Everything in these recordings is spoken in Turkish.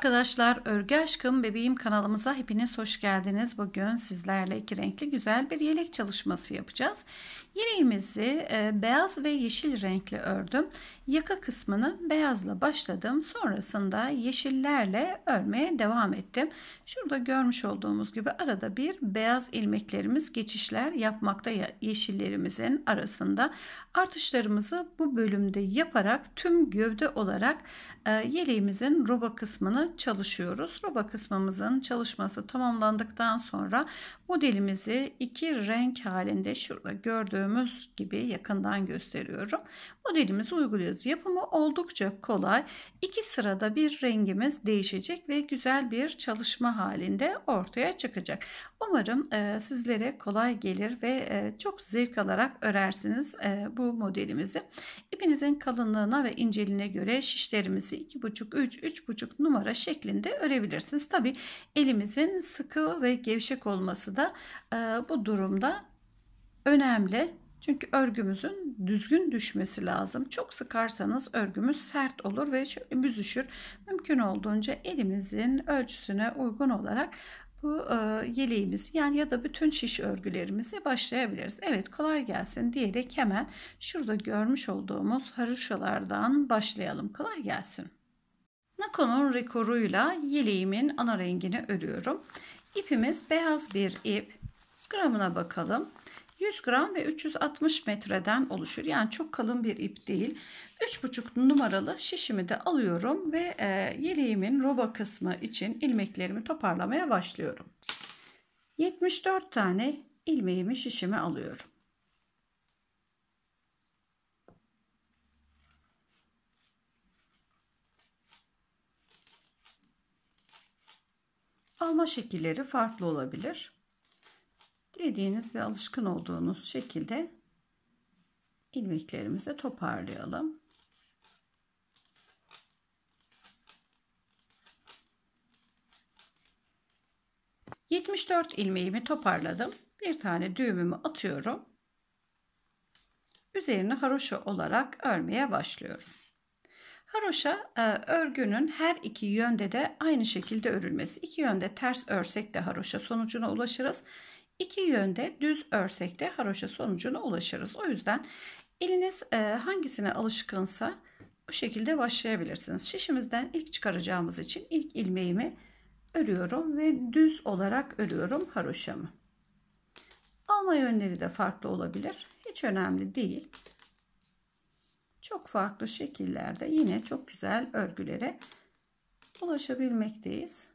arkadaşlar Örgü Aşkım Bebeğim kanalımıza hepiniz hoş geldiniz. Bugün sizlerle iki renkli güzel bir yelek çalışması yapacağız. Yeleğimizi e, beyaz ve yeşil renkli ördüm. Yaka kısmını beyazla başladım. Sonrasında yeşillerle örmeye devam ettim. Şurada görmüş olduğumuz gibi arada bir beyaz ilmeklerimiz geçişler yapmakta yeşillerimizin arasında. Artışlarımızı bu bölümde yaparak tüm gövde olarak e, yeleğimizin roba kısmını çalışıyoruz. Roba kısmımızın çalışması tamamlandıktan sonra modelimizi iki renk halinde şurada gördüğünüz gördüğümüz gibi yakından gösteriyorum. Modelimizi uyguluyoruz. Yapımı oldukça kolay. İki sırada bir rengimiz değişecek ve güzel bir çalışma halinde ortaya çıkacak. Umarım e, sizlere kolay gelir ve e, çok zevk alarak örersiniz e, bu modelimizi. İpinizin kalınlığına ve inceliğine göre şişlerimizi 2,5, 3, 3,5 numara şeklinde örebilirsiniz. Tabi elimizin sıkı ve gevşek olması da e, bu durumda önemli. Çünkü örgümüzün düzgün düşmesi lazım. Çok sıkarsanız örgümüz sert olur ve şöyle büzüşür. Mümkün olduğunca elimizin ölçüsüne uygun olarak bu e, yeleğimizi yani ya da bütün şiş örgülerimizi başlayabiliriz. Evet kolay gelsin diyerek hemen şurada görmüş olduğumuz haroşalardan başlayalım. Kolay gelsin. Nakon'un rekoruyla yeleğimin ana rengini örüyorum. İpimiz beyaz bir ip. Gramına bakalım. 100 gram ve 360 metreden oluşur. Yani çok kalın bir ip değil. 3,5 numaralı şişimi de alıyorum ve e, yeleğimin roba kısmı için ilmeklerimi toparlamaya başlıyorum. 74 tane ilmeğimi şişime alıyorum. Alma şekilleri farklı olabilir dilediğiniz ve alışkın olduğunuz şekilde ilmeklerimizi toparlayalım. Yetmiş dört ilmeğimi toparladım. Bir tane düğümümü atıyorum. Üzerine haroşa olarak örmeye başlıyorum. Haroşa e, örgünün her iki yönde de aynı şekilde örülmesi. İki yönde ters örsek de haroşa sonucuna ulaşırız iki yönde düz örsek de haroşa sonucuna ulaşırız. O yüzden eliniz e, hangisine alışkınsa bu şekilde başlayabilirsiniz. Şişimizden ilk çıkaracağımız için ilk ilmeğimi örüyorum ve düz olarak örüyorum haroşamı. Alma yönleri de farklı olabilir. Hiç önemli değil. Çok farklı şekillerde yine çok güzel örgülere ulaşabilmekteyiz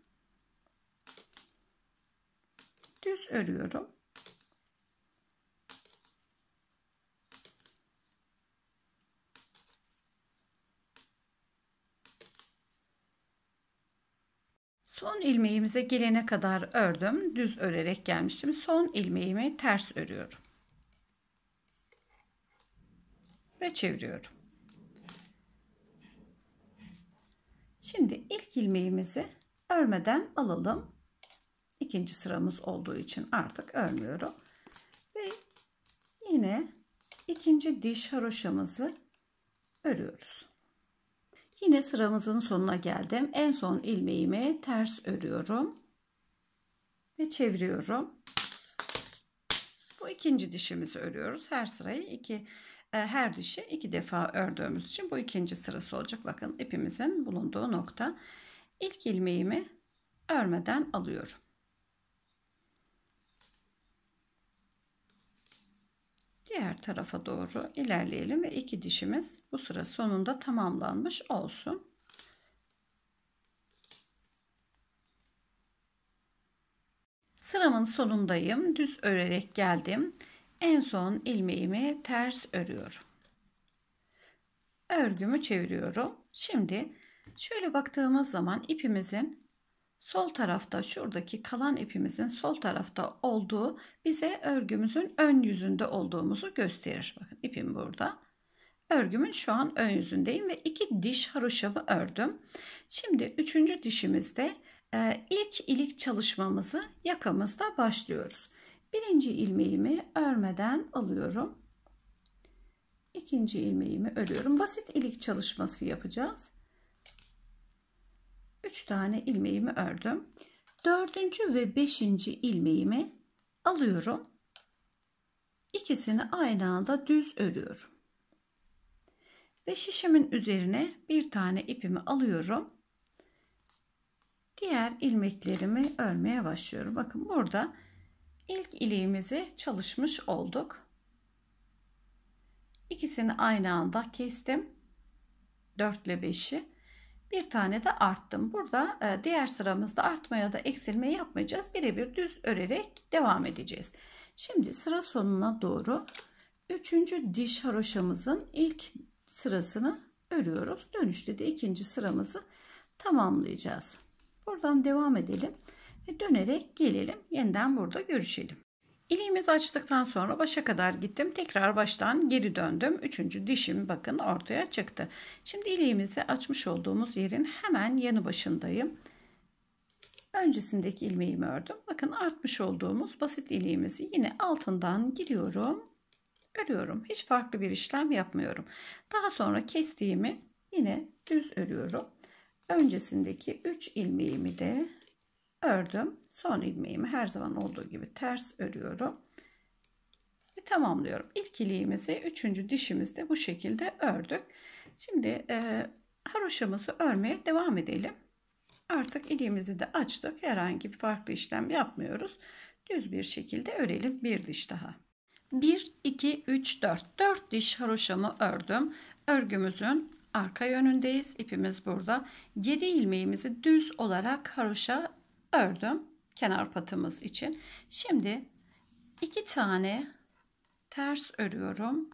düz örüyorum. Son ilmeğimize gelene kadar ördüm. Düz örerek gelmiştim. Son ilmeğimi ters örüyorum. Ve çeviriyorum. Şimdi ilk ilmeğimizi örmeden alalım ikinci sıramız olduğu için artık örmüyorum. Ve yine ikinci diş haroşamızı örüyoruz. Yine sıramızın sonuna geldim. En son ilmeğimi ters örüyorum. Ve çeviriyorum. Bu ikinci dişimizi örüyoruz. Her sırayı iki e, her dişi iki defa ördüğümüz için bu ikinci sırası olacak. Bakın ipimizin bulunduğu nokta. İlk ilmeğimi örmeden alıyorum. diğer tarafa doğru ilerleyelim ve iki dişimiz bu sıra sonunda tamamlanmış olsun. Sıramın sonundayım. Düz örerek geldim. En son ilmeğimi ters örüyorum. Örgümü çeviriyorum. Şimdi şöyle baktığımız zaman ipimizin sol tarafta şuradaki kalan ipimizin sol tarafta olduğu bize örgümüzün ön yüzünde olduğumuzu gösterir. Bakın ipim burada. Örgümün şu an ön yüzündeyim ve iki diş haroşamı ördüm. Şimdi üçüncü dişimizde e, ilk ilik çalışmamızı yakamızda başlıyoruz. Birinci ilmeğimi örmeden alıyorum. İkinci ilmeğimi örüyorum. Basit ilik çalışması yapacağız. 3 tane ilmeğimi ördüm. 4. ve 5. ilmeğimi alıyorum. İkisini aynı anda düz örüyorum. Ve şişimin üzerine bir tane ipimi alıyorum. Diğer ilmeklerimi örmeye başlıyorum. Bakın burada ilk ileğimizi çalışmış olduk. İkisini aynı anda kestim. 4 ile 5'i bir tane de arttım. Burada e, diğer sıramızda artmaya da eksilme yapmayacağız. Birebir düz örerek devam edeceğiz. Şimdi sıra sonuna doğru üçüncü diş haroşamızın ilk sırasını örüyoruz. Dönüşte de ikinci sıramızı tamamlayacağız. Buradan devam edelim ve dönerek gelelim. Yeniden burada görüşelim. İliğimizi açtıktan sonra başa kadar gittim. Tekrar baştan geri döndüm. Üçüncü dişim bakın ortaya çıktı. Şimdi iliğimizi açmış olduğumuz yerin hemen yanı başındayım. Öncesindeki ilmeğimi ördüm. Bakın artmış olduğumuz basit iliğimizi yine altından giriyorum. Örüyorum. Hiç farklı bir işlem yapmıyorum. Daha sonra kestiğimi yine düz örüyorum. Öncesindeki 3 ilmeğimi de ördüm. Son ilmeğimi her zaman olduğu gibi ters örüyorum. Ve tamamlıyorum. İlk iliğimizi üçüncü dişimizde bu şekilde ördük. Şimdi e, haroşamızı örmeye devam edelim. Artık iliğimizi de açtık. Herhangi bir farklı işlem yapmıyoruz. Düz bir şekilde örelim bir diş daha. 1, 2, 3, 4. 4 diş haroşamı ördüm. Örgümüzün arka yönündeyiz. İpimiz burada. 7 ilmeğimizi düz olarak haroşa ördüm kenar patımız için. Şimdi iki tane ters örüyorum.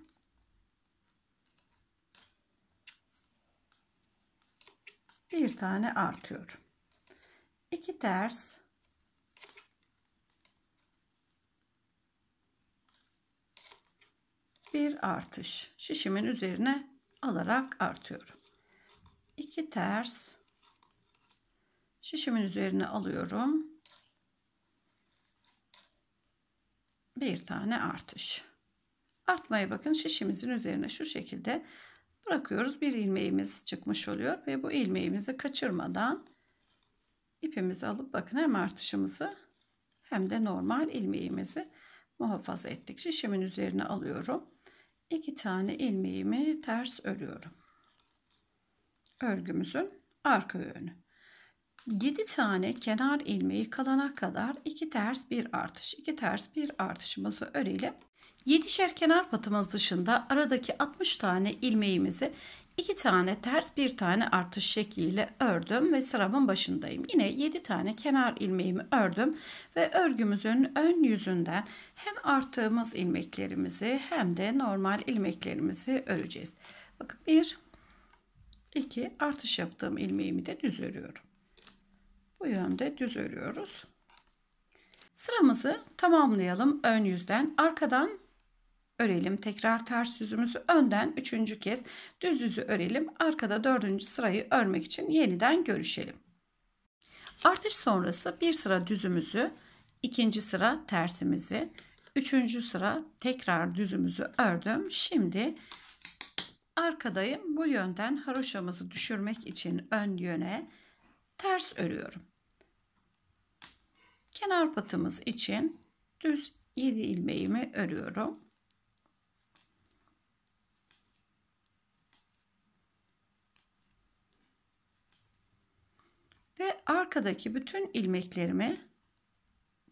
Bir tane artıyorum. İki ters bir artış şişimin üzerine alarak artıyorum. 2 ters Şişimin üzerine alıyorum. Bir tane artış. Artmayı bakın şişimizin üzerine şu şekilde bırakıyoruz. Bir ilmeğimiz çıkmış oluyor ve bu ilmeğimizi kaçırmadan ipimizi alıp bakın hem artışımızı hem de normal ilmeğimizi muhafaza ettik. Şişimin üzerine alıyorum. iki tane ilmeğimi ters örüyorum. Örgümüzün arka yönü. 7 tane kenar ilmeği kalana kadar 2 ters bir artış 2 ters bir artışımızı örelim. 7'şer kenar patımız dışında aradaki 60 tane ilmeğimizi 2 tane ters bir tane artış şekliyle ördüm ve sıramın başındayım. Yine 7 tane kenar ilmeğimi ördüm ve örgümüzün ön yüzünden hem arttığımız ilmeklerimizi hem de normal ilmeklerimizi öreceğiz. Bakın 1 2 artış yaptığım ilmeğimi de düz örüyorum. Bu yönde düz örüyoruz. Sıramızı tamamlayalım ön yüzden. Arkadan örelim. Tekrar ters yüzümüzü önden üçüncü kez düz yüzü örelim. Arkada dördüncü sırayı örmek için yeniden görüşelim. Artış sonrası bir sıra düzümüzü, ikinci sıra tersimizi, üçüncü sıra tekrar düzümüzü ördüm. Şimdi arkadayım. Bu yönden haroşamızı düşürmek için ön yöne ters örüyorum. Kenar patımız için düz 7 ilmeğimi örüyorum. Ve arkadaki bütün ilmeklerimi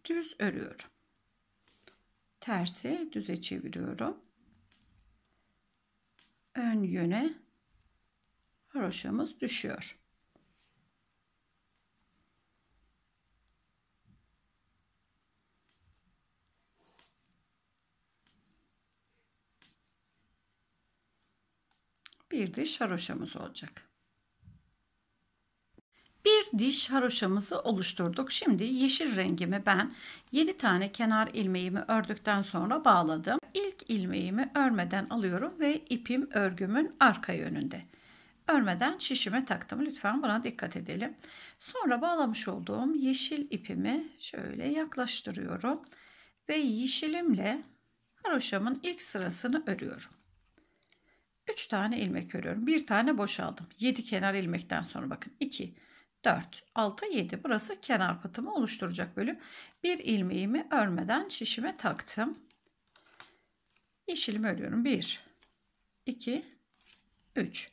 düz örüyorum. Tersi düze çeviriyorum. Ön yöne haroşamız düşüyor. bir diş haroşamız olacak. Bir diş haroşamızı oluşturduk. Şimdi yeşil rengimi ben 7 tane kenar ilmeğimi ördükten sonra bağladım. İlk ilmeğimi örmeden alıyorum ve ipim örgümün arka yönünde. Örmeden şişime taktım. Lütfen buna dikkat edelim. Sonra bağlamış olduğum yeşil ipimi şöyle yaklaştırıyorum ve yeşilimle haroşamın ilk sırasını örüyorum. 3 tane ilmek örüyorum. Bir tane boşaldım. 7 kenar ilmekten sonra bakın 2, 4, 6, 7. Burası kenar patımı oluşturacak bölüm. Bir ilmeğimi örmeden şişime taktım. Yeşilimi örüyorum. 1, 2, 3.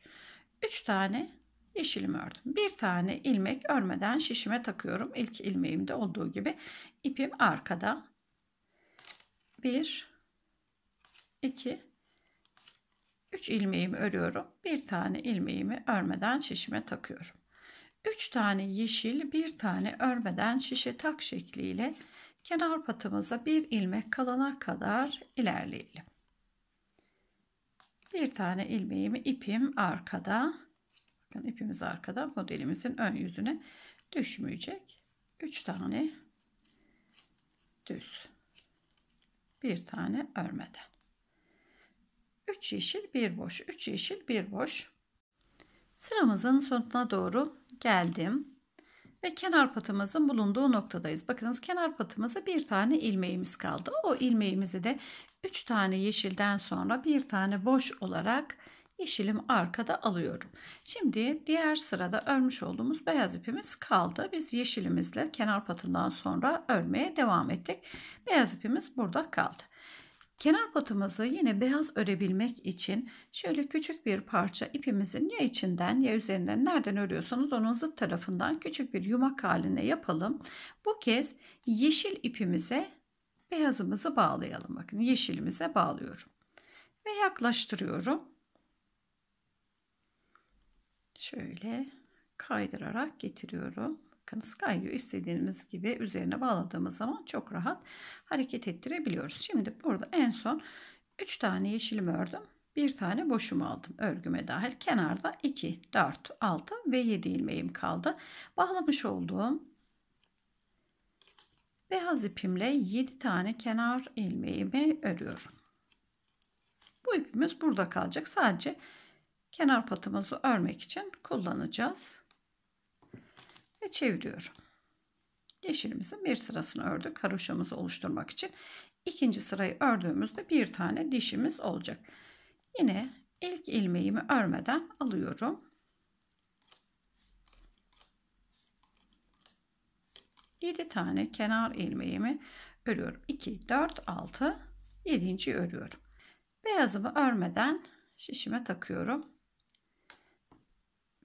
3 tane yeşilimi ördüm. Bir tane ilmek örmeden şişime takıyorum. İlk ilmeğimde olduğu gibi ipim arkada. 1 2 3 ilmeğimi örüyorum. Bir tane ilmeğimi örmeden şişime takıyorum. 3 tane yeşil, bir tane örmeden şişe tak şekliyle kenar patımıza bir ilmek kalana kadar ilerleyelim. Bir tane ilmeğimi ipim arkada. Bakın ipimiz arkada modelimizin ön yüzüne düşmeyecek. 3 tane düz. Bir tane örmeden. 3 yeşil, 1 boş. 3 yeşil, 1 boş. Sıramızın sonuna doğru geldim. Ve kenar patımızın bulunduğu noktadayız. Bakınız kenar patımıza bir tane ilmeğimiz kaldı. O ilmeğimizi de 3 tane yeşilden sonra bir tane boş olarak yeşilim arkada alıyorum. Şimdi diğer sırada örmüş olduğumuz beyaz ipimiz kaldı. Biz yeşilimizle kenar patından sonra örmeye devam ettik. Beyaz ipimiz burada kaldı. Kenar batımızı yine beyaz örebilmek için şöyle küçük bir parça ipimizin ya içinden ya üzerinden nereden örüyorsanız onun zıt tarafından küçük bir yumak haline yapalım. Bu kez yeşil ipimize beyazımızı bağlayalım. Bakın yeşilimize bağlıyorum ve yaklaştırıyorum. Şöyle kaydırarak getiriyorum. Bakınız kayıyor. İstediğimiz gibi üzerine bağladığımız zaman çok rahat hareket ettirebiliyoruz. Şimdi burada en son 3 tane yeşilimi ördüm. Bir tane boşumu aldım örgüme dahil. Kenarda 2, 4, 6 ve 7 ilmeğim kaldı. Bağlamış olduğum beyaz ipimle 7 tane kenar ilmeğimi örüyorum. Bu ipimiz burada kalacak. Sadece kenar patımızı örmek için kullanacağız ve çeviriyorum. Yeşilimizin bir sırasını ördük. Haroşamızı oluşturmak için ikinci sırayı ördüğümüzde bir tane dişimiz olacak. Yine ilk ilmeğimi örmeden alıyorum. Yedi tane kenar ilmeğimi örüyorum. 2 4 6 7. örüyorum. Beyazımı örmeden şişime takıyorum.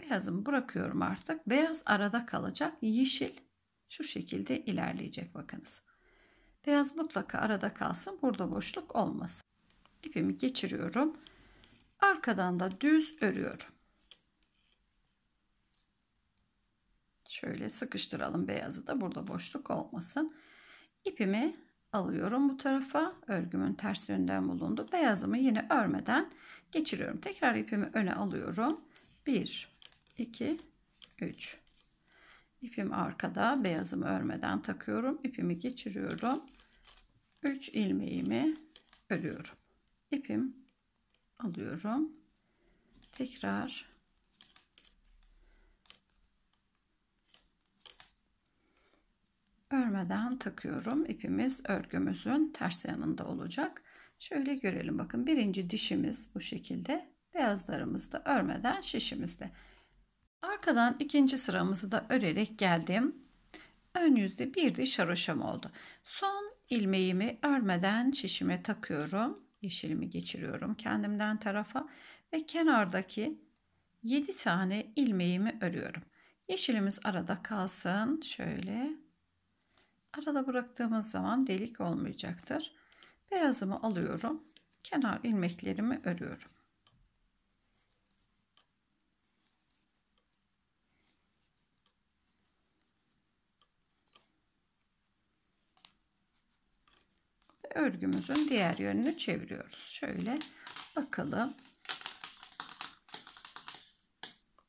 Beyazımı bırakıyorum artık. Beyaz arada kalacak. Yeşil şu şekilde ilerleyecek bakınız. Beyaz mutlaka arada kalsın. Burada boşluk olmasın. İpimi geçiriyorum. Arkadan da düz örüyorum. Şöyle sıkıştıralım beyazı da burada boşluk olmasın. İpimi alıyorum bu tarafa. Örgümün ters yönden bulundu. Beyazımı yine örmeden geçiriyorum. Tekrar ipimi öne alıyorum. 1 2 3 İpim arkada beyazımı örmeden takıyorum ipimi geçiriyorum 3 ilmeğimi örüyorum ipim alıyorum tekrar örmeden takıyorum İpimiz örgümüzün ters yanında olacak şöyle görelim bakın birinci dişimiz bu şekilde beyazlarımız da örmeden şişimizde Arkadan ikinci sıramızı da örerek geldim. Ön yüzde bir diş haroşam oldu. Son ilmeğimi örmeden şişime takıyorum. Yeşilimi geçiriyorum kendimden tarafa ve kenardaki 7 tane ilmeğimi örüyorum. Yeşilimiz arada kalsın. Şöyle arada bıraktığımız zaman delik olmayacaktır. Beyazımı alıyorum. Kenar ilmeklerimi örüyorum. örgümüzün diğer yönünü çeviriyoruz. Şöyle bakalım.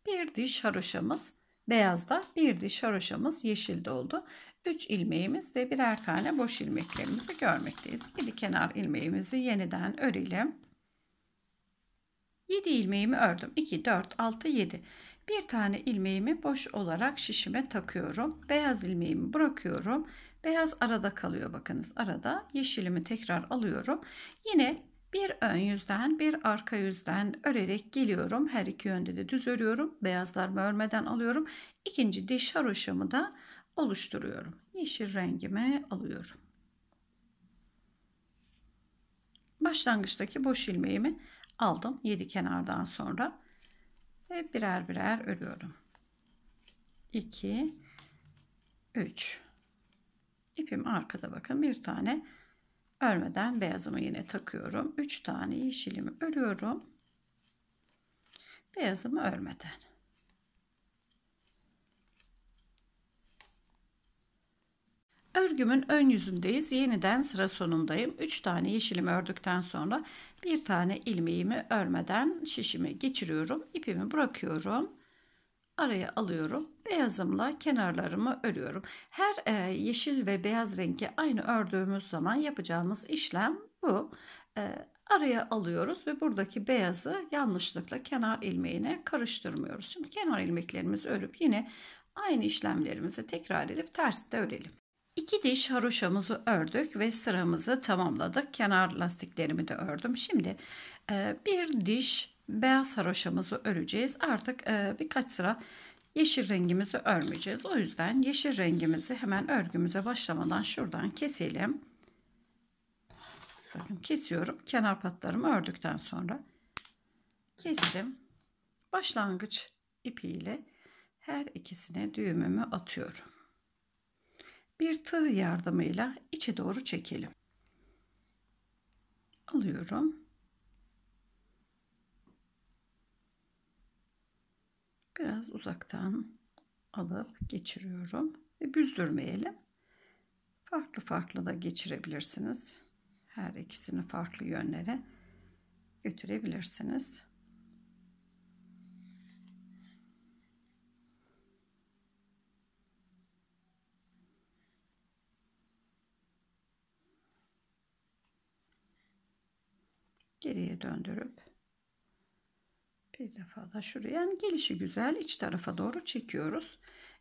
Bir diş haroşamız beyazda, bir diş haroşamız yeşilde oldu. 3 ilmeğimiz ve birer tane boş ilmeklerimizi görmekteyiz. 7 kenar ilmeğimizi yeniden örelim. 7 ilmeğimi ördüm. 2, 4, 6, 7. Bir tane ilmeğimi boş olarak şişime takıyorum. Beyaz ilmeğimi bırakıyorum. Beyaz arada kalıyor bakınız arada. Yeşilimi tekrar alıyorum. Yine bir ön yüzden bir arka yüzden örerek geliyorum. Her iki yönde de düz örüyorum. Beyazlarımı örmeden alıyorum. İkinci diş haroşamı da oluşturuyorum. Yeşil rengime alıyorum. Başlangıçtaki boş ilmeğimi aldım 7 kenardan sonra ve birer birer örüyorum. 2 3 İpim arkada bakın bir tane örmeden beyazımı yine takıyorum 3 tane yeşilimi örüyorum beyazımı örmeden Örgümün ön yüzündeyiz. Yeniden sıra sonundayım. 3 tane yeşilimi ördükten sonra bir tane ilmeğimi örmeden şişimi geçiriyorum. ipimi bırakıyorum. Araya alıyorum. Beyazımla kenarlarımı örüyorum. Her e, yeşil ve beyaz rengi aynı ördüğümüz zaman yapacağımız işlem bu. E, araya alıyoruz ve buradaki beyazı yanlışlıkla kenar ilmeğine karıştırmıyoruz. Şimdi kenar ilmeklerimizi örüp yine aynı işlemlerimizi tekrar edip ters de örelim. İki diş haroşamızı ördük ve sıramızı tamamladık. Kenar lastiklerimi de ördüm. Şimdi e, bir diş beyaz haroşamızı öreceğiz. Artık e, birkaç sıra yeşil rengimizi örmeyeceğiz. O yüzden yeşil rengimizi hemen örgümüze başlamadan şuradan keselim. Bakın kesiyorum. Kenar patlarımı ördükten sonra kestim. Başlangıç ipiyle her ikisine düğümümü atıyorum bir tığ yardımıyla içe doğru çekelim. Alıyorum. Biraz uzaktan alıp geçiriyorum ve büzdürmeyelim. Farklı farklı da geçirebilirsiniz. Her ikisini farklı yönlere götürebilirsiniz. geriye döndürüp bir defa da şuraya gelişi güzel iç tarafa doğru çekiyoruz.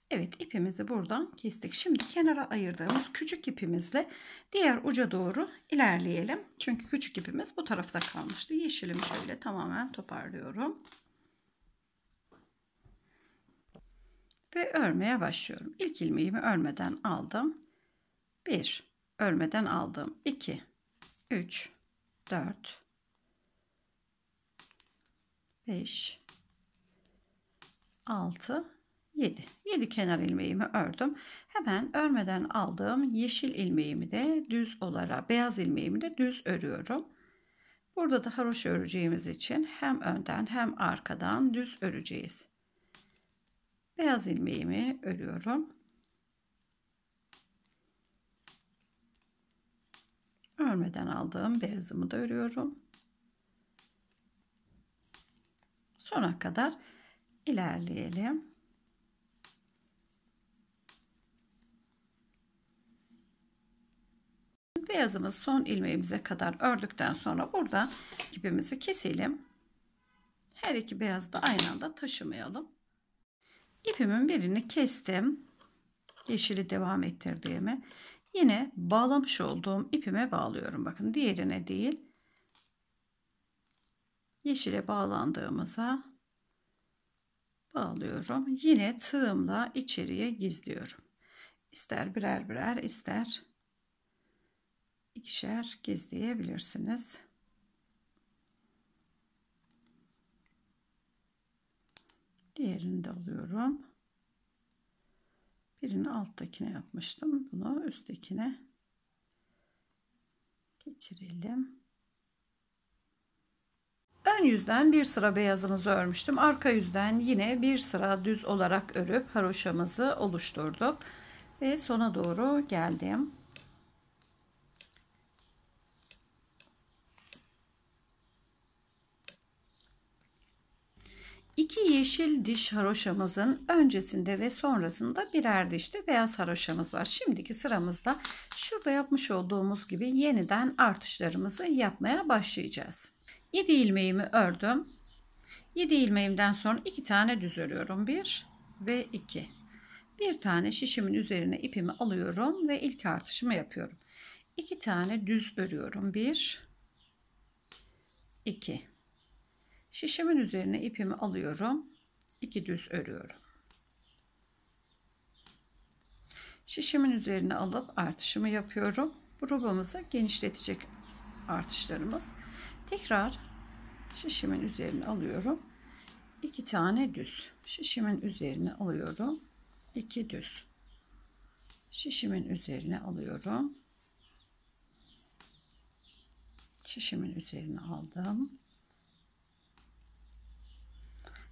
Evet ipimizi buradan kestik. Şimdi kenara ayırdığımız küçük ipimizle diğer uca doğru ilerleyelim. Çünkü küçük ipimiz bu tarafta kalmıştı. Yeşilimi şöyle tamamen toparlıyorum. Ve örmeye başlıyorum. İlk ilmeğimi örmeden aldım. 1 örmeden aldım. 2 3 4 5 6 7 7 kenar ilmeğimi ördüm hemen örmeden aldığım yeşil ilmeğimi de düz olarak beyaz ilmeğimi de düz örüyorum burada da haroşa öreceğimiz için hem önden hem arkadan düz öreceğiz beyaz ilmeğimi örüyorum örmeden aldığım beyazımı da örüyorum sona kadar ilerleyelim. Beyazımız son ilmeğimize kadar ördükten sonra burada ipimizi keselim. Her iki beyazı da aynı anda taşımayalım. İpimin birini kestim. Yeşili devam ettirdiğimi. Yine bağlamış olduğum ipime bağlıyorum. Bakın diğerine değil yeşile bağlandığımıza bağlıyorum. Yine tığımla içeriye gizliyorum. İster birer birer ister ikişer gizleyebilirsiniz. Diğerini de alıyorum. Birini alttakine yapmıştım. Bunu üsttekine geçirelim. Ön yüzden bir sıra beyazımızı örmüştüm. Arka yüzden yine bir sıra düz olarak örüp haroşamızı oluşturduk. Ve sona doğru geldim. İki yeşil diş haroşamızın öncesinde ve sonrasında birer dişte beyaz haroşamız var. Şimdiki sıramızda şurada yapmış olduğumuz gibi yeniden artışlarımızı yapmaya başlayacağız. 7 ilmeğimi ördüm. 7 ilmeğimden sonra 2 tane düz örüyorum. 1 ve 2. Bir tane şişimin üzerine ipimi alıyorum ve ilk artışımı yapıyorum. 2 tane düz örüyorum. 1 2 Şişimin üzerine ipimi alıyorum. 2 düz örüyorum. Şişimin üzerine alıp artışımı yapıyorum. Bu rubamızı genişletecek artışlarımız. Tekrar şişimin üzerine alıyorum. İki tane düz. Şişimin üzerine alıyorum. İki düz. Şişimin üzerine alıyorum. Şişimin üzerine aldım.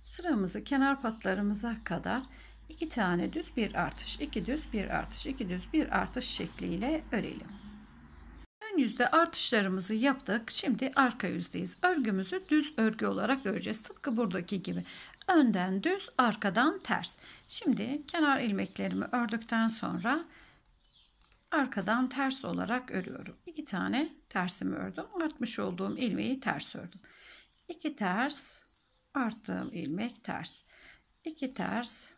Sıramızı kenar patlarımıza kadar iki tane düz bir artış, iki düz bir artış, iki düz bir artış şekliyle örelim yüzde artışlarımızı yaptık. Şimdi arka yüzdeyiz. Örgümüzü düz örgü olarak öreceğiz. Tıpkı buradaki gibi. Önden düz, arkadan ters. Şimdi kenar ilmeklerimi ördükten sonra arkadan ters olarak örüyorum. İki tane tersimi ördüm. Artmış olduğum ilmeği ters ördüm. İki ters, arttığım ilmek ters. İki ters,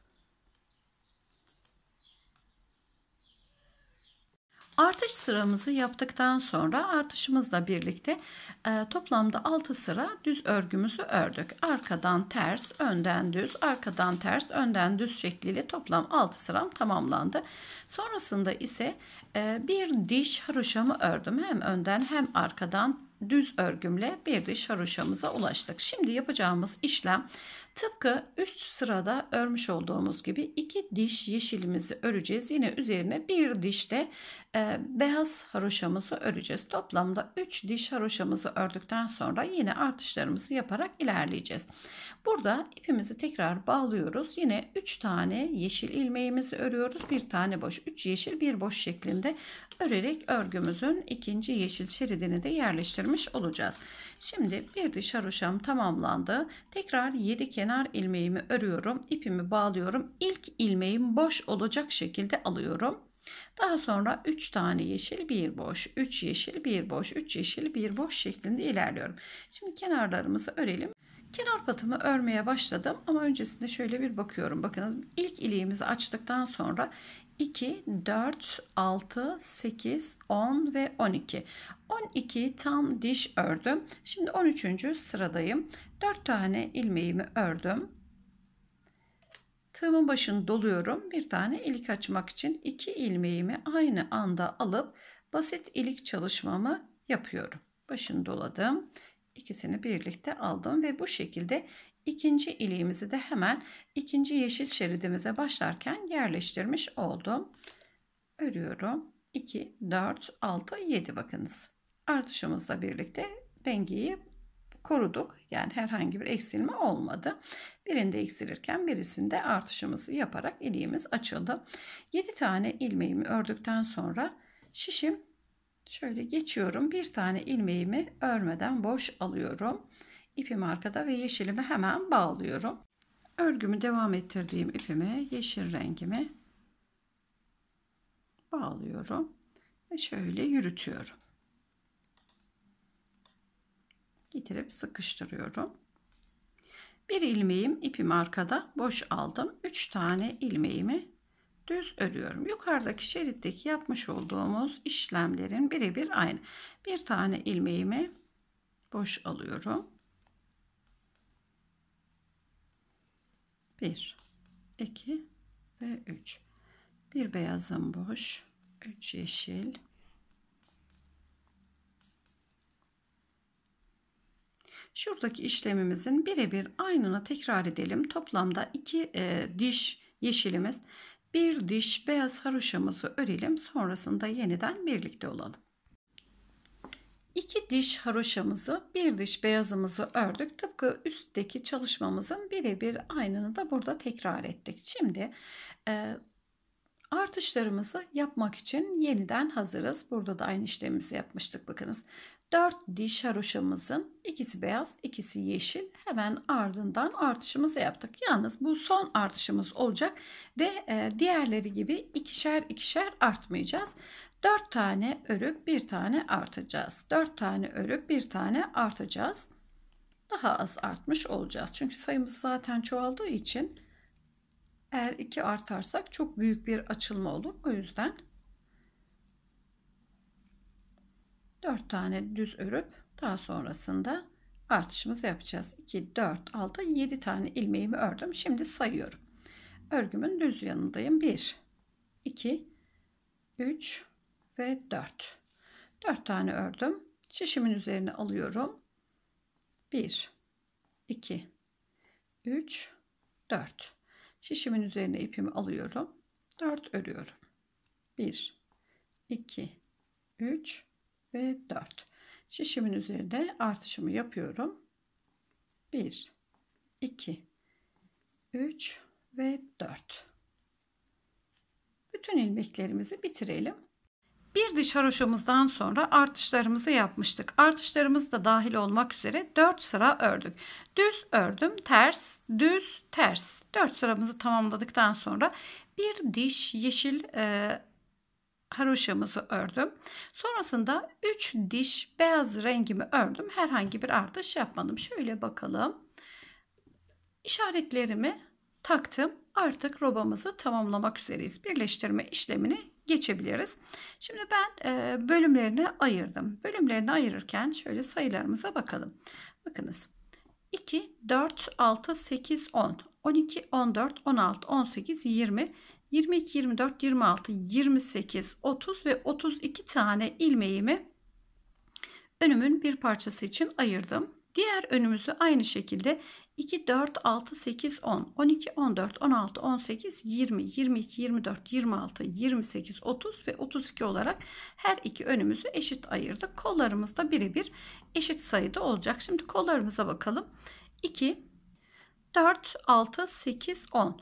Artış sıramızı yaptıktan sonra artışımızla birlikte e, toplamda 6 sıra düz örgümüzü ördük. Arkadan ters, önden düz, arkadan ters, önden düz şekliyle toplam 6 sıram tamamlandı. Sonrasında ise e, bir diş haroşamı ördüm. Hem önden hem arkadan düz örgümle bir diş haroşamıza ulaştık. Şimdi yapacağımız işlem tıpkı üst sırada örmüş olduğumuz gibi iki diş yeşilimizi öreceğiz. Yine üzerine bir diş de ee, beyaz haroşamızı öreceğiz. Toplamda 3 diş haroşamızı ördükten sonra yine artışlarımızı yaparak ilerleyeceğiz. Burada ipimizi tekrar bağlıyoruz. Yine 3 tane yeşil ilmeğimizi örüyoruz. Bir tane boş, 3 yeşil, bir boş şeklinde örerek örgümüzün ikinci yeşil şeridini de yerleştirmiş olacağız. Şimdi bir diş haroşam tamamlandı. Tekrar 7 kenar ilmeğimi örüyorum. İpimi bağlıyorum. İlk ilmeğim boş olacak şekilde alıyorum daha sonra 3 tane yeşil bir boş, 3 yeşil bir boş, 3 yeşil bir boş şeklinde ilerliyorum. Şimdi kenarlarımızı örelim. Kenar patımı örmeye başladım ama öncesinde şöyle bir bakıyorum. Bakınız ilk iliğimizi açtıktan sonra 2, 4, 6, 8, 10 ve 12. 12 tam diş ördüm. Şimdi 13. sıradayım. 4 tane ilmeğimi ördüm. Tığımın başını doluyorum. Bir tane ilik açmak için iki ilmeğimi aynı anda alıp basit ilik çalışmamı yapıyorum. Başını doladım. İkisini birlikte aldım ve bu şekilde ikinci iliğimizi de hemen ikinci yeşil şeridimize başlarken yerleştirmiş oldum. Örüyorum. 2, 4, 6, 7 bakınız. Artışımızla birlikte dengeyi koruduk. Yani herhangi bir eksilme olmadı. Birinde eksilirken birisinde artışımızı yaparak iliğimiz açıldı. 7 tane ilmeğimi ördükten sonra şişim şöyle geçiyorum. Bir tane ilmeğimi örmeden boş alıyorum. İpim arkada ve yeşilimi hemen bağlıyorum. Örgümü devam ettirdiğim ipime yeşil rengimi bağlıyorum ve şöyle yürütüyorum getirip sıkıştırıyorum. Bir ilmeğim ipim arkada boş aldım. 3 tane ilmeğimi düz örüyorum. Yukarıdaki şeritteki yapmış olduğumuz işlemlerin birebir aynı. Bir tane ilmeğimi boş alıyorum. 1 2 ve 3 bir beyazım boş 3 yeşil Şuradaki işlemimizin birebir aynını tekrar edelim. Toplamda 2 e, diş yeşilimiz, bir diş beyaz haroşamızı örelim. Sonrasında yeniden birlikte olalım. 2 diş haroşamızı, bir diş beyazımızı ördük. Tıpkı üstteki çalışmamızın birebir aynını da burada tekrar ettik. Şimdi e, artışlarımızı yapmak için yeniden hazırız. Burada da aynı işlemimizi yapmıştık bakınız. 4 diş haroşamızın ikisi beyaz ikisi yeşil hemen ardından artışımızı yaptık. Yalnız bu son artışımız olacak ve e, diğerleri gibi ikişer ikişer artmayacağız. 4 tane örüp bir tane artacağız. 4 tane örüp bir tane artacağız. Daha az artmış olacağız. Çünkü sayımız zaten çoğaldığı için eğer 2 artarsak çok büyük bir açılma olur. O yüzden 4 tane düz örüp daha sonrasında artışımızı yapacağız. 2, 4, 6, 7 tane ilmeğimi ördüm. Şimdi sayıyorum. Örgümün düz yanındayım. 1, 2, 3 ve 4. 4 tane ördüm. Şişimin üzerine alıyorum. 1, 2, 3, 4. Şişimin üzerine ipimi alıyorum. 4 örüyorum. 1, 2, 3, ve 4. Şişimin üzerinde artışımı yapıyorum. 1, 2, 3 ve 4. Bütün ilmeklerimizi bitirelim. Bir diş haroşamızdan sonra artışlarımızı yapmıştık. Artışlarımız da dahil olmak üzere 4 sıra ördük. Düz ördüm, ters, düz, ters. 4 sıramızı tamamladıktan sonra bir diş yeşil e, haroşamızı ördüm. Sonrasında 3 diş beyaz rengimi ördüm. Herhangi bir artış yapmadım. Şöyle bakalım. İşaretlerimi taktım. Artık robamızı tamamlamak üzereyiz. Birleştirme işlemini geçebiliriz. Şimdi ben e, bölümlerine ayırdım. Bölümlerini ayırırken şöyle sayılarımıza bakalım. Bakınız 2, 4, 6, 8, 10, 12, 14, 16, 18, 20, 22, 24, 26, 28, 30 ve 32 tane ilmeğimi önümün bir parçası için ayırdım. Diğer önümüzü aynı şekilde 2, 4, 6, 8, 10, 12, 14, 16, 18, 20, 22, 24, 26, 28, 30 ve 32 olarak her iki önümüzü eşit ayırdık. Kollarımız da birebir eşit sayıda olacak. Şimdi kollarımıza bakalım. 2, 4, 6, 8, 10.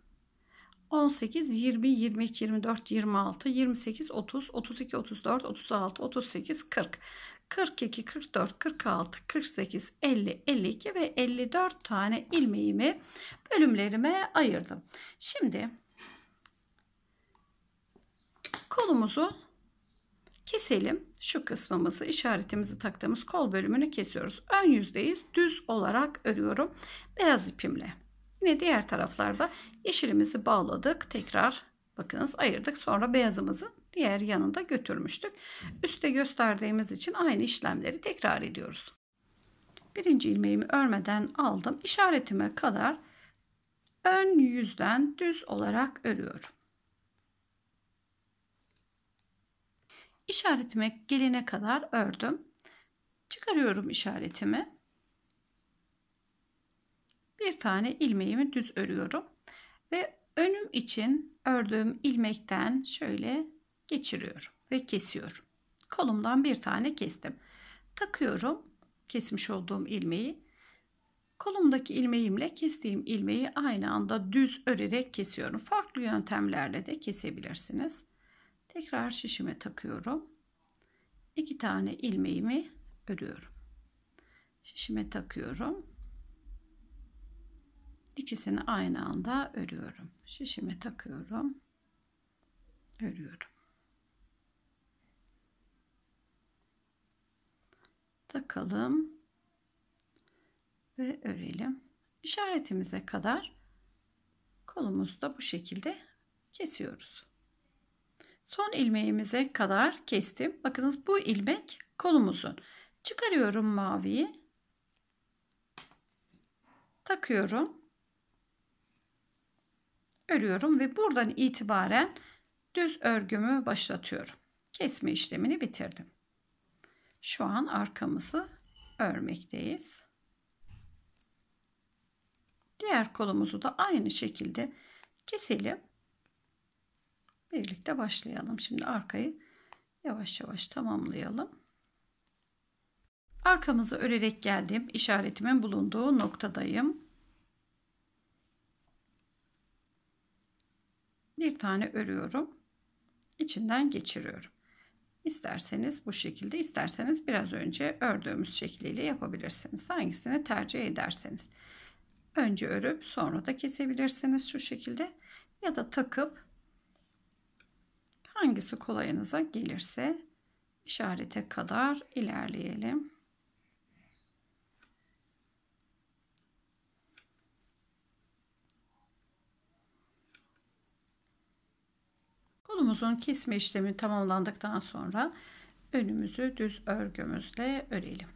18, 20, 22, 24, 26, 28, 30, 32, 34, 36, 38, 40, 42, 44, 46, 48, 50, 52 ve 54 tane ilmeğimi bölümlerime ayırdım. Şimdi kolumuzu keselim. Şu kısmımızı işaretimizi taktığımız kol bölümünü kesiyoruz. Ön yüzdeyiz. Düz olarak örüyorum. Beyaz ipimle. Yine diğer taraflarda yeşilimizi bağladık. Tekrar bakınız ayırdık. Sonra beyazımızı diğer yanında götürmüştük. Üste gösterdiğimiz için aynı işlemleri tekrar ediyoruz. Birinci ilmeğimi örmeden aldım. İşaretime kadar ön yüzden düz olarak örüyorum. İşaretime gelene kadar ördüm. Çıkarıyorum işaretimi bir tane ilmeğimi düz örüyorum. Ve önüm için ördüğüm ilmekten şöyle geçiriyorum ve kesiyorum. Kolumdan bir tane kestim. Takıyorum kesmiş olduğum ilmeği. Kolumdaki ilmeğimle kestiğim ilmeği aynı anda düz örerek kesiyorum. Farklı yöntemlerle de kesebilirsiniz. Tekrar şişime takıyorum. İki tane ilmeğimi örüyorum. Şişime takıyorum ikisini aynı anda örüyorum. Şişime takıyorum. Örüyorum. Takalım ve örelim. İşaretimize kadar kolumuzu da bu şekilde kesiyoruz. Son ilmeğimize kadar kestim. Bakınız bu ilmek kolumuzun. Çıkarıyorum maviyi. Takıyorum örüyorum ve buradan itibaren düz örgümü başlatıyorum. Kesme işlemini bitirdim. Şu an arkamızı örmekteyiz. Diğer kolumuzu da aynı şekilde keselim. Birlikte başlayalım. Şimdi arkayı yavaş yavaş tamamlayalım. Arkamızı örerek geldim. İşaretimin bulunduğu noktadayım. bir tane örüyorum. içinden geçiriyorum. İsterseniz bu şekilde, isterseniz biraz önce ördüğümüz şekliyle yapabilirsiniz. Hangisini tercih ederseniz. Önce örüp sonra da kesebilirsiniz şu şekilde ya da takıp hangisi kolayınıza gelirse işarete kadar ilerleyelim. Kolumuzun kesme işlemi tamamlandıktan sonra önümüzü düz örgümüzle örelim.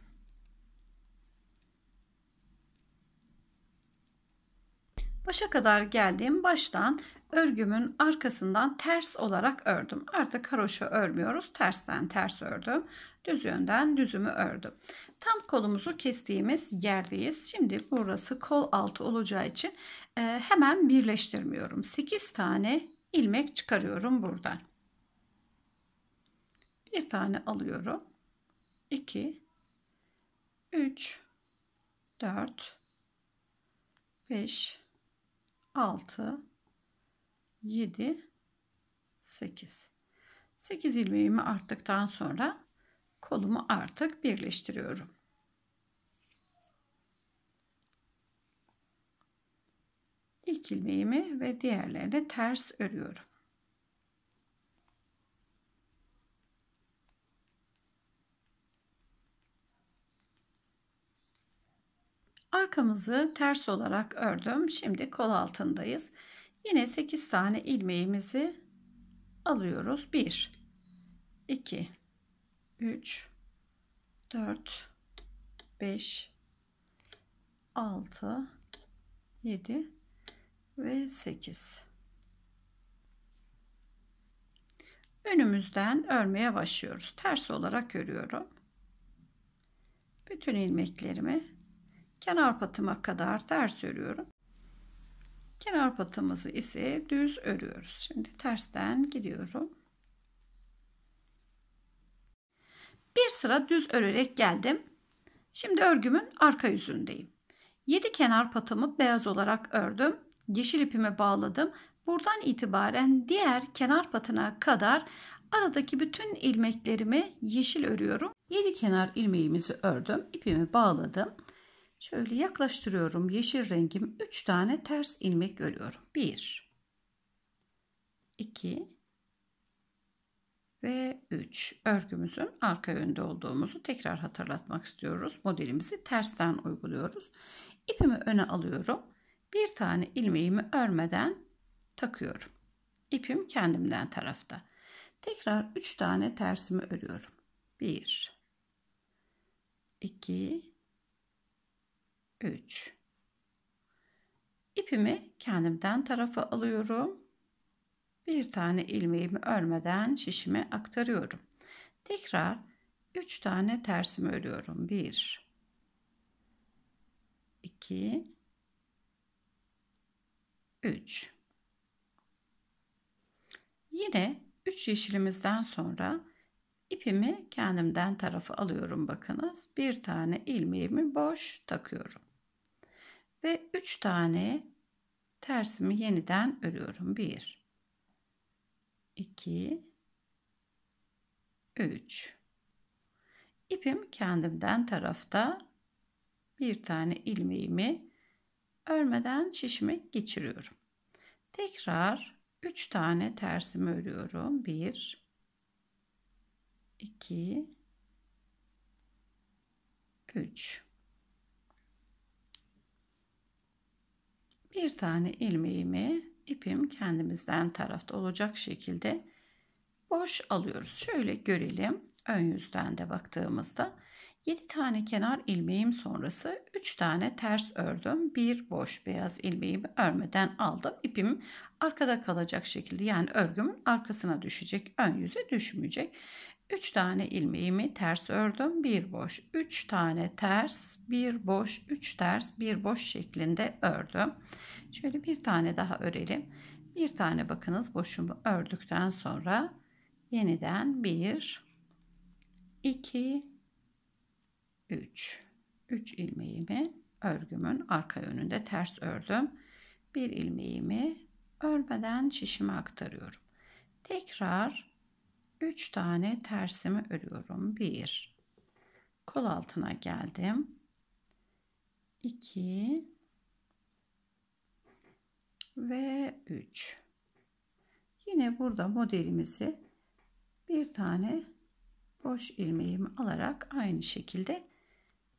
Başa kadar geldim. Baştan örgümün arkasından ters olarak ördüm. Artık haroşa örmüyoruz. Tersten ters ördüm. Düz yönden düzümü ördüm. Tam kolumuzu kestiğimiz yerdeyiz. Şimdi burası kol altı olacağı için e, hemen birleştirmiyorum. 8 tane ilmek çıkarıyorum buradan. Bir tane alıyorum. 2 3 4 5 6 7 8 8 ilmeğimi arttıktan sonra kolumu artık birleştiriyorum. ilk ilmeğimi ve diğerlerini ters örüyorum. Arkamızı ters olarak ördüm. Şimdi kol altındayız. Yine 8 tane ilmeğimizi alıyoruz. 1 2 3 4 5 6 7 ve 8 önümüzden örmeye başlıyoruz ters olarak örüyorum bütün ilmeklerimi kenar patıma kadar ters örüyorum kenar patımızı ise düz örüyoruz şimdi tersten gidiyorum bir sıra düz örerek geldim şimdi örgümün arka yüzündeyim 7 kenar patımı beyaz olarak ördüm yeşil ipime bağladım. Buradan itibaren diğer kenar patına kadar aradaki bütün ilmeklerimi yeşil örüyorum. 7 kenar ilmeğimizi ördüm. ipimi bağladım. Şöyle yaklaştırıyorum. Yeşil rengim 3 tane ters ilmek örüyorum. 1 2 ve 3 örgümüzün arka yönde olduğumuzu tekrar hatırlatmak istiyoruz. Modelimizi tersten uyguluyoruz. İpimi öne alıyorum. Bir tane ilmeğimi örmeden takıyorum. İpim kendimden tarafta. Tekrar 3 tane tersimi örüyorum. 1 2 3 İpimi kendimden tarafa alıyorum. Bir tane ilmeğimi örmeden şişime aktarıyorum. Tekrar 3 tane tersimi örüyorum. 1 2 3. Yine 3 yeşilimizden sonra ipimi kendimden tarafı alıyorum bakınız. Bir tane ilmeğimi boş takıyorum. Ve 3 tane tersimi yeniden örüyorum. 1 2 3 İpim kendimden tarafta bir tane ilmeğimi örmeden şişimi geçiriyorum. Tekrar 3 tane tersimi örüyorum. 1 2 3 Bir tane ilmeğimi ipim kendimizden tarafta olacak şekilde boş alıyoruz. Şöyle görelim ön yüzden de baktığımızda 7 tane kenar ilmeğim sonrası 3 tane ters ördüm. Bir boş beyaz ilmeğimi örmeden aldım. İpim arkada kalacak şekilde yani örgümün arkasına düşecek. Ön yüze düşmeyecek. 3 tane ilmeğimi ters ördüm. Bir boş 3 tane ters bir boş 3 ters bir boş şeklinde ördüm. Şöyle bir tane daha örelim. Bir tane bakınız boşumu ördükten sonra yeniden 1 2 3. 3 ilmeğimi örgümün arka yönünde ters ördüm. Bir ilmeğimi örmeden şişime aktarıyorum. Tekrar 3 tane tersimi örüyorum. 1. Kol altına geldim. 2 ve 3. Yine burada modelimizi bir tane boş ilmeğimi alarak aynı şekilde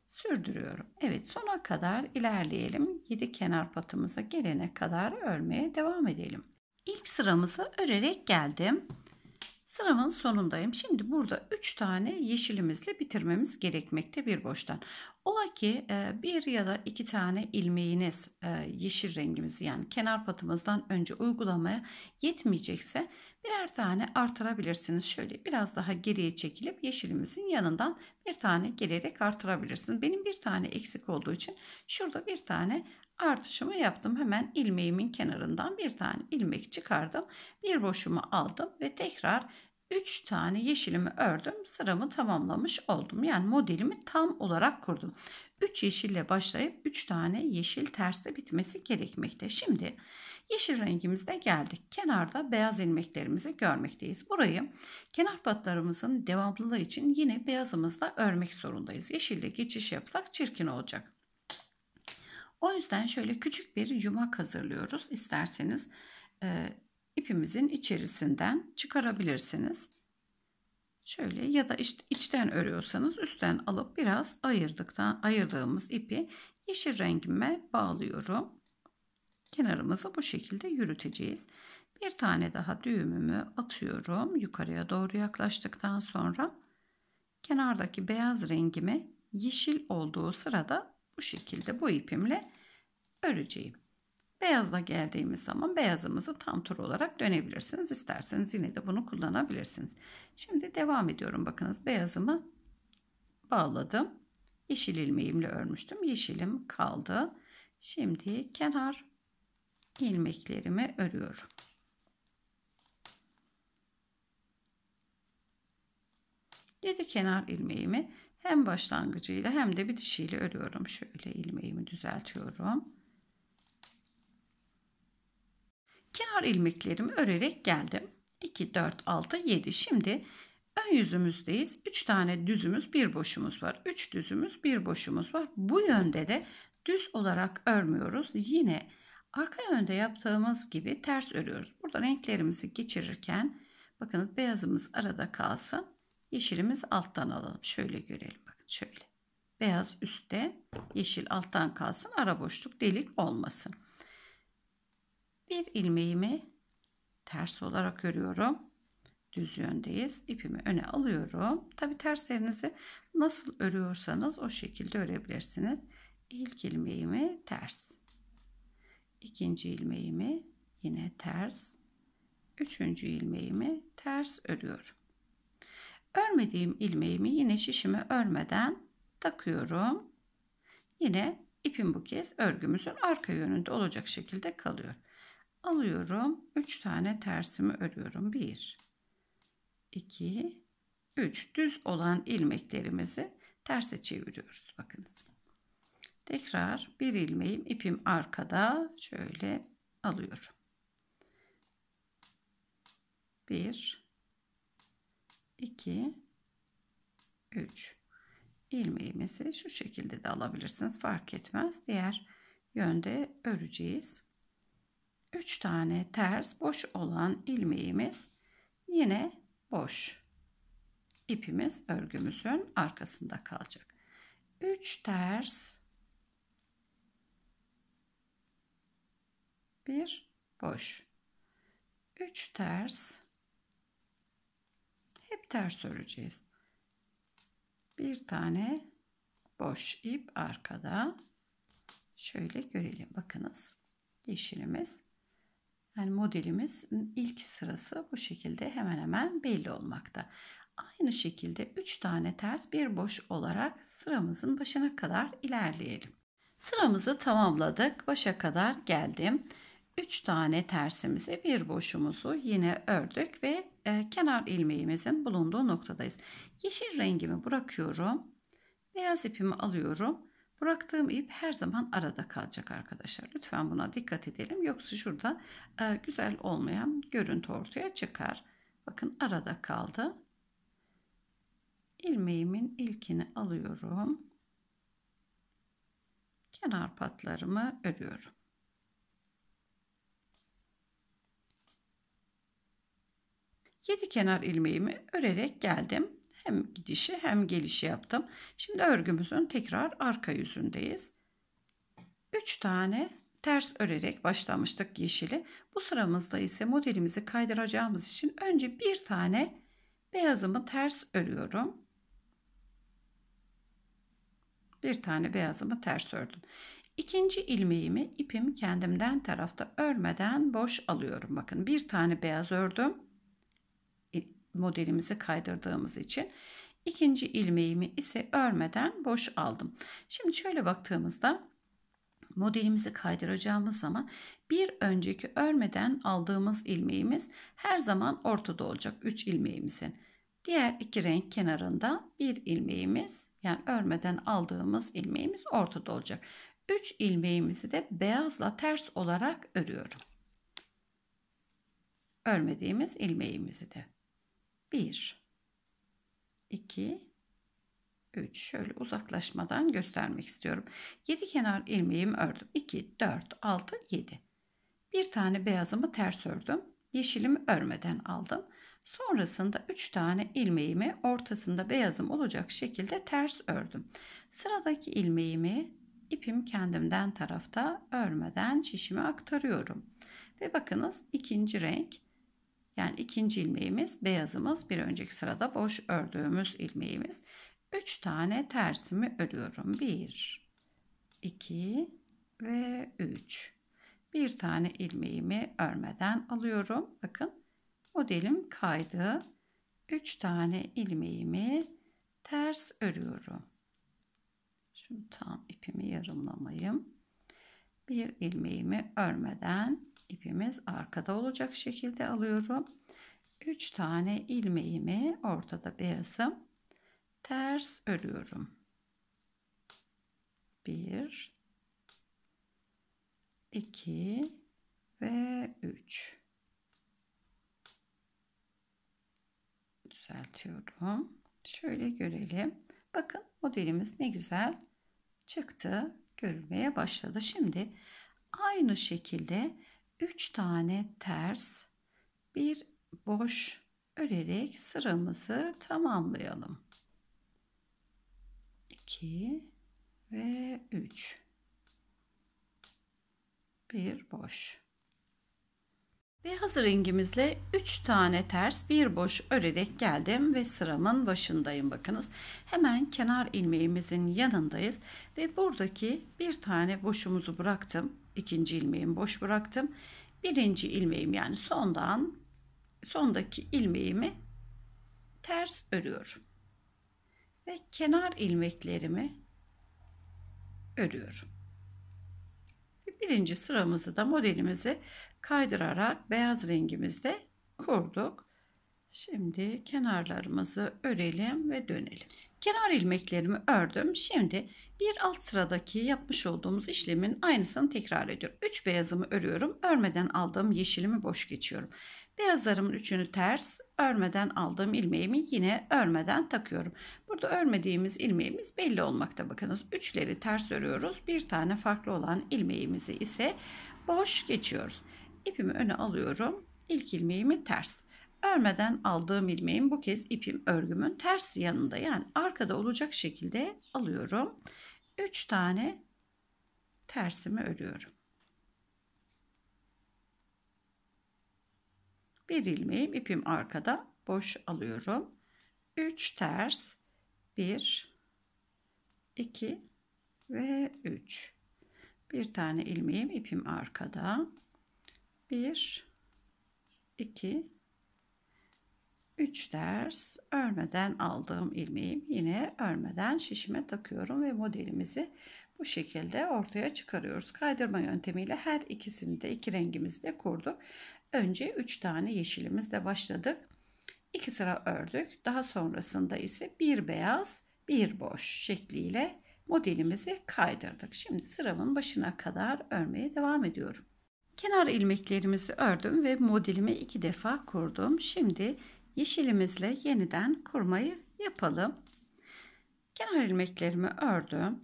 sürdürüyorum. Evet sona kadar ilerleyelim. 7 kenar patımıza gelene kadar örmeye devam edelim. İlk sıramızı örerek geldim. Sıramın sonundayım. Şimdi burada 3 tane yeşilimizle bitirmemiz gerekmekte bir boştan. Ola ki e, bir ya da iki tane ilmeğiniz e, yeşil rengimizi yani kenar patımızdan önce uygulamaya yetmeyecekse birer tane artırabilirsiniz. Şöyle biraz daha geriye çekilip yeşilimizin yanından bir tane gelerek artırabilirsiniz. Benim bir tane eksik olduğu için şurada bir tane artışımı yaptım. Hemen ilmeğimin kenarından bir tane ilmek çıkardım. Bir boşumu aldım ve tekrar 3 tane yeşilimi ördüm. Sıramı tamamlamış oldum. Yani modelimi tam olarak kurdum. 3 yeşille başlayıp 3 tane yeşil terste bitmesi gerekmekte. Şimdi yeşil rengimizde geldik. Kenarda beyaz ilmeklerimizi görmekteyiz. Burayı kenar patlarımızın devamlılığı için yine beyazımızla örmek zorundayız. Yeşille geçiş yapsak çirkin olacak. O yüzden şöyle küçük bir yumak hazırlıyoruz. isterseniz. e, ipimizin içerisinden çıkarabilirsiniz. Şöyle ya da iç, içten örüyorsanız üstten alıp biraz ayırdıktan ayırdığımız ipi yeşil rengime bağlıyorum. Kenarımızı bu şekilde yürüteceğiz. Bir tane daha düğümümü atıyorum yukarıya doğru yaklaştıktan sonra kenardaki beyaz rengimi yeşil olduğu sırada bu şekilde bu ipimle öreceğim. Beyazla geldiğimiz zaman beyazımızı tam tur olarak dönebilirsiniz. İsterseniz yine de bunu kullanabilirsiniz. Şimdi devam ediyorum. Bakınız beyazımı bağladım. Yeşil ilmeğimle örmüştüm. Yeşilim kaldı. Şimdi kenar ilmeklerimi örüyorum. Yedi kenar ilmeğimi hem başlangıcıyla hem de bitişiyle örüyorum. Şöyle ilmeğimi düzeltiyorum. Kenar ilmeklerimi örerek geldim. 2, 4, 6, 7. Şimdi ön yüzümüzdeyiz. 3 tane düzümüz, bir boşumuz var. 3 düzümüz, bir boşumuz var. Bu yönde de düz olarak örmüyoruz. Yine arka yönde yaptığımız gibi ters örüyoruz. Burada renklerimizi geçirirken bakınız beyazımız arada kalsın. Yeşilimiz alttan alalım. Şöyle görelim. Bakın şöyle. Beyaz üstte, yeşil alttan kalsın. Ara boşluk, delik olmasın. Bir ilmeğimi ters olarak örüyorum. Düz yöndeyiz. İpimi öne alıyorum. Tabi terslerinizi nasıl örüyorsanız o şekilde örebilirsiniz. İlk ilmeğimi ters. ikinci ilmeğimi yine ters. Üçüncü ilmeğimi ters örüyorum. Örmediğim ilmeğimi yine şişimi örmeden takıyorum. Yine ipim bu kez örgümüzün arka yönünde olacak şekilde kalıyor alıyorum. 3 tane tersimi örüyorum. 1 2 3 düz olan ilmeklerimizi terse çeviriyoruz. Bakınız. Tekrar bir ilmeğim ipim arkada şöyle alıyorum. 1 2 3 ilmeğimizi şu şekilde de alabilirsiniz fark etmez diğer yönde öreceğiz 3 tane ters boş olan ilmeğimiz yine boş. İpimiz örgümüzün arkasında kalacak. 3 ters bir boş. 3 ters hep ters öreceğiz. Bir tane boş ip arkada. Şöyle görelim bakınız. Yeşilimiz yani modelimiz ilk sırası bu şekilde hemen hemen belli olmakta. Aynı şekilde 3 tane ters bir boş olarak sıramızın başına kadar ilerleyelim. Sıramızı tamamladık. Başa kadar geldim. 3 tane tersimizi bir boşumuzu yine ördük ve e, kenar ilmeğimizin bulunduğu noktadayız. Yeşil rengimi bırakıyorum. Beyaz ipimi alıyorum. Bıraktığım ip her zaman arada kalacak arkadaşlar. Lütfen buna dikkat edelim. Yoksa şurada e, güzel olmayan görüntü ortaya çıkar. Bakın arada kaldı. Ilmeğimin ilkini alıyorum. Kenar patlarımı örüyorum. Yedi kenar ilmeğimi örerek geldim. Hem gidişi hem gelişi yaptım. Şimdi örgümüzün tekrar arka yüzündeyiz. 3 tane ters örerek başlamıştık yeşili. Bu sıramızda ise modelimizi kaydıracağımız için önce bir tane beyazımı ters örüyorum. Bir tane beyazımı ters ördüm. İkinci ilmeğimi ipim kendimden tarafta örmeden boş alıyorum. Bakın bir tane beyaz ördüm modelimizi kaydırdığımız için. İkinci ilmeğimi ise örmeden boş aldım. Şimdi şöyle baktığımızda modelimizi kaydıracağımız zaman bir önceki örmeden aldığımız ilmeğimiz her zaman ortada olacak 3 ilmeğimizin. Diğer iki renk kenarında bir ilmeğimiz yani örmeden aldığımız ilmeğimiz ortada olacak. 3 ilmeğimizi de beyazla ters olarak örüyorum. Örmediğimiz ilmeğimizi de. 1 2 3 şöyle uzaklaşmadan göstermek istiyorum. 7 kenar ilmeğimi ördüm. 2 4 6 7. Bir tane beyazımı ters ördüm. Yeşilimi örmeden aldım. Sonrasında 3 tane ilmeğimi ortasında beyazım olacak şekilde ters ördüm. Sıradaki ilmeğimi ipim kendimden tarafta örmeden şişime aktarıyorum. Ve bakınız ikinci renk yani ikinci ilmeğimiz beyazımız bir önceki sırada boş ördüğümüz ilmeğimiz. 3 tane tersimi örüyorum. 1, 2 ve 3. Bir tane ilmeğimi örmeden alıyorum. Bakın modelim kaydı. 3 tane ilmeğimi ters örüyorum. Şimdi tam ipimi yarımlamayayım. Bir ilmeğimi örmeden ipimiz arkada olacak şekilde alıyorum. 3 tane ilmeğimi ortada beyazım ters örüyorum. 1 2 ve 3 düzeltiyorum. Şöyle görelim. Bakın modelimiz ne güzel çıktı. Görülmeye başladı. Şimdi aynı şekilde 3 tane ters bir boş örerek sıramızı tamamlayalım. 2 ve 3 bir boş ve hazır rengimizle 3 tane ters bir boş örerek geldim ve sıramın başındayım bakınız. Hemen kenar ilmeğimizin yanındayız ve buradaki bir tane boşumuzu bıraktım. İkinci ilmeğimi boş bıraktım. Birinci ilmeğim yani sondan sondaki ilmeğimi ters örüyorum. Ve kenar ilmeklerimi örüyorum. Birinci sıramızı da modelimizi kaydırarak beyaz rengimizde kurduk. Şimdi kenarlarımızı örelim ve dönelim. Kenar ilmeklerimi ördüm. Şimdi bir alt sıradaki yapmış olduğumuz işlemin aynısını tekrar ediyorum. 3 beyazımı örüyorum. Örmeden aldığım yeşilimi boş geçiyorum. Beyazlarımın üçünü ters, örmeden aldığım ilmeğimi yine örmeden takıyorum. Burada örmediğimiz ilmeğimiz belli olmakta bakınız. Üçleri ters örüyoruz. Bir tane farklı olan ilmeğimizi ise boş geçiyoruz. İpimi öne alıyorum. İlk ilmeğimi ters. Örmeden aldığım ilmeğin bu kez ipim örgümün ters yanında yani arkada olacak şekilde alıyorum. 3 tane tersimi örüyorum. Bir ilmeğim ipim arkada boş alıyorum. 3 ters 1 2 ve 3 bir tane ilmeğim ipim arkada 1 2 3 ders örmeden aldığım ilmeğim yine örmeden şişime takıyorum ve modelimizi bu şekilde ortaya çıkarıyoruz. Kaydırma yöntemiyle her ikisini de iki rengimizi de kurduk. Önce 3 tane yeşilimizle başladık. 2 sıra ördük. Daha sonrasında ise bir beyaz, bir boş şekliyle modelimizi kaydırdık. Şimdi sıramın başına kadar örmeye devam ediyorum. Kenar ilmeklerimizi ördüm ve modelimi iki defa kurdum. Şimdi yeşilimizle yeniden kurmayı yapalım. Kenar ilmeklerimi ördüm.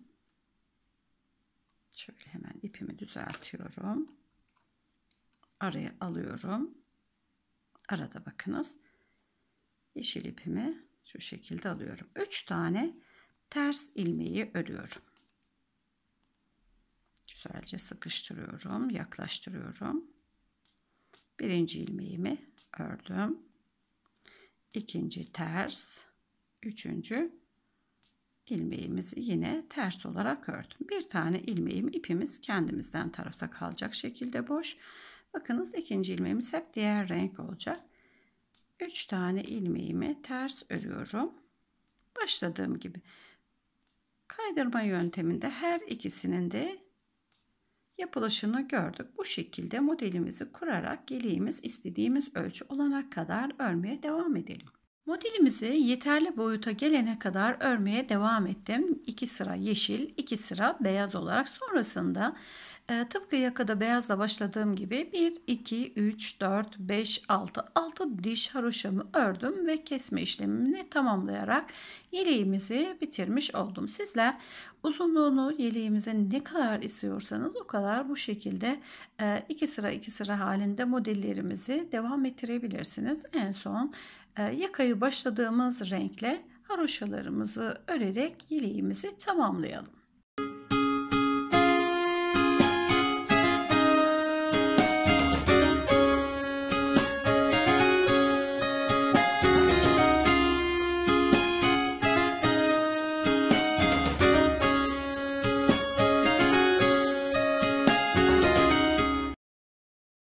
Şöyle hemen ipimi düzeltiyorum. Araya alıyorum. Arada bakınız. Yeşil ipimi şu şekilde alıyorum. 3 tane ters ilmeği örüyorum güzelce sıkıştırıyorum, yaklaştırıyorum. Birinci ilmeğimi ördüm. ikinci ters, üçüncü ilmeğimizi yine ters olarak ördüm. Bir tane ilmeğim ipimiz kendimizden tarafta kalacak şekilde boş. Bakınız ikinci ilmeğimiz hep diğer renk olacak. 3 tane ilmeğimi ters örüyorum. Başladığım gibi kaydırma yönteminde her ikisinin de Yapılışını gördük. Bu şekilde modelimizi kurarak geleğimiz istediğimiz ölçü olana kadar örmeye devam edelim. Modelimizi yeterli boyuta gelene kadar örmeye devam ettim. 2 sıra yeşil, 2 sıra beyaz olarak sonrasında e, tıpkı yakada beyazla başladığım gibi 1, 2, 3, 4, 5, 6, 6 diş haroşamı ördüm ve kesme işlemini tamamlayarak yeleğimizi bitirmiş oldum. Sizler uzunluğunu yeleğimizin ne kadar istiyorsanız o kadar bu şekilde e, iki sıra iki sıra halinde modellerimizi devam ettirebilirsiniz. En son e, yakayı başladığımız renkle haroşalarımızı örerek yeleğimizi tamamlayalım.